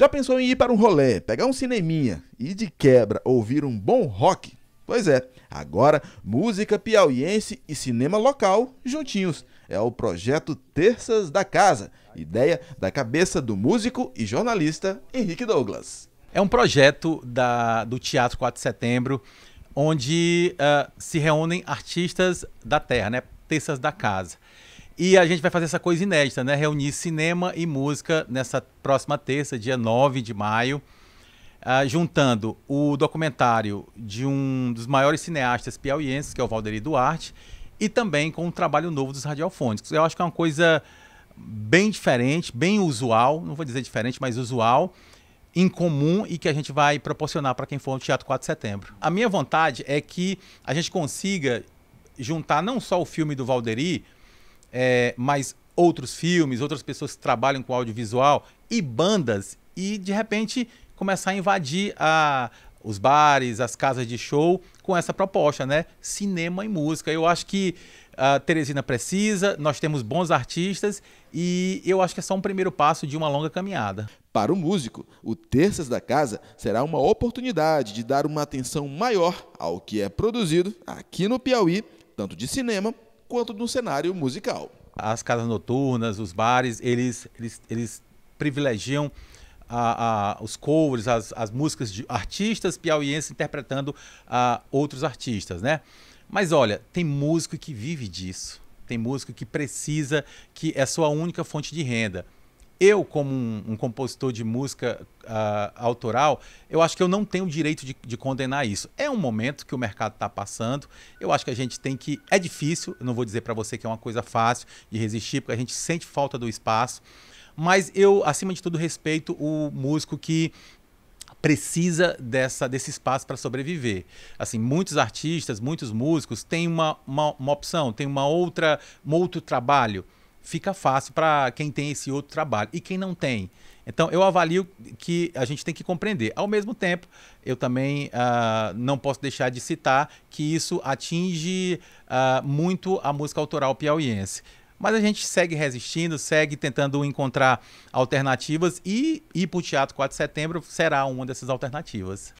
Já pensou em ir para um rolê, pegar um cineminha e de quebra ouvir um bom rock? Pois é, agora música piauiense e cinema local juntinhos. É o projeto Terças da Casa, ideia da cabeça do músico e jornalista Henrique Douglas. É um projeto da, do Teatro 4 de Setembro, onde uh, se reúnem artistas da terra, né? Terças da Casa. E a gente vai fazer essa coisa inédita, né? Reunir cinema e música nessa próxima terça, dia 9 de maio, uh, juntando o documentário de um dos maiores cineastas piauienses, que é o Valderi Duarte, e também com o um trabalho novo dos radiofônicos. Eu acho que é uma coisa bem diferente, bem usual, não vou dizer diferente, mas usual, incomum e que a gente vai proporcionar para quem for ao Teatro 4 de Setembro. A minha vontade é que a gente consiga juntar não só o filme do Valderi, é, mais outros filmes, outras pessoas que trabalham com audiovisual e bandas, e de repente começar a invadir a, os bares, as casas de show com essa proposta, né? Cinema e música. Eu acho que a ah, Teresina precisa, nós temos bons artistas e eu acho que é só um primeiro passo de uma longa caminhada. Para o músico, o Terças da Casa será uma oportunidade de dar uma atenção maior ao que é produzido aqui no Piauí, tanto de cinema quanto no cenário musical. As casas noturnas, os bares, eles, eles, eles privilegiam a, ah, a, ah, os covers, as, as, músicas de artistas piauienses interpretando a, ah, outros artistas, né? Mas olha, tem músico que vive disso. Tem músico que precisa, que é sua única fonte de renda eu, como um, um compositor de música uh, autoral, eu acho que eu não tenho o direito de, de condenar isso. É um momento que o mercado está passando. Eu acho que a gente tem que. É difícil, eu não vou dizer para você que é uma coisa fácil de resistir, porque a gente sente falta do espaço. Mas eu, acima de tudo, respeito o músico que precisa dessa, desse espaço para sobreviver. Assim, muitos artistas, muitos músicos têm uma, uma, uma opção, têm uma outra, um outro trabalho fica fácil para quem tem esse outro trabalho. E quem não tem? Então, eu avalio que a gente tem que compreender. Ao mesmo tempo, eu também uh, não posso deixar de citar que isso atinge uh, muito a música autoral piauiense. Mas a gente segue resistindo, segue tentando encontrar alternativas e ir para o Teatro 4 de Setembro será uma dessas alternativas.